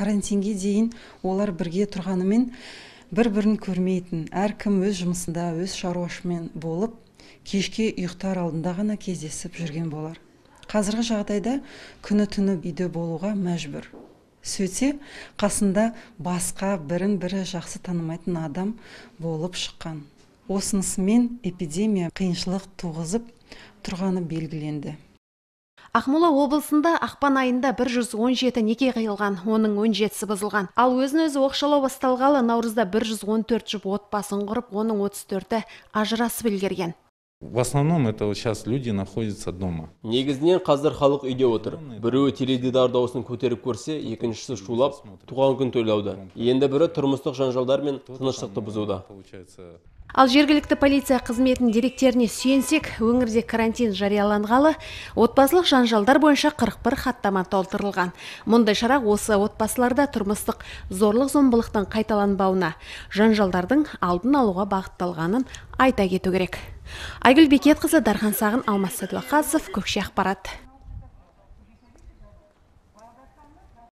карантинге дейін олар бірге тұрғанымен бір бірін көрмейтін әркім өз жұмысында өз шаруашымен болып кешке ұйықтар алдында ғана кездесіп жүрген болар қазіргі жағдайда күні түні үйде болуға мәжбүр сөйтсе қасында басқа бірін бірі жақсы танымайтын адам болып шыққан осынысымен эпидемия қиыншылық туғызып тұрғаны белгіленді ақмола облысында ақпан айында 117 неке қиылған оның 17-сі бұзылған ал өзін өзі оқшаулау басталғалы наурызда 114 жұп отбасын құрып оның 34-і ажырасып үлгерген в основном это сейчас люди находятся дома негізінен қазір халық үйде отыр біреуі теледидар дауысын көтеріп көрсе екіншісі шулап туған күн тойлауда енді бірі тұрмыстық жанжалдар мен тыныштықты бұзуда ал жергілікті полиция қызметін деректеріне сүйенсек өңірде карантин жарияланғалы отбасылық жанжалдар бойынша 41 хаттама толтырылған мұндай шара осы отбасыларда тұрмыстық зорлық зомбылықтың қайталанбауына жанжалдардың алдын алуға бағытталғанын айта кету керек айгүл бекетқызы дархан сағын алмас сәдуақасов көкше ақпарат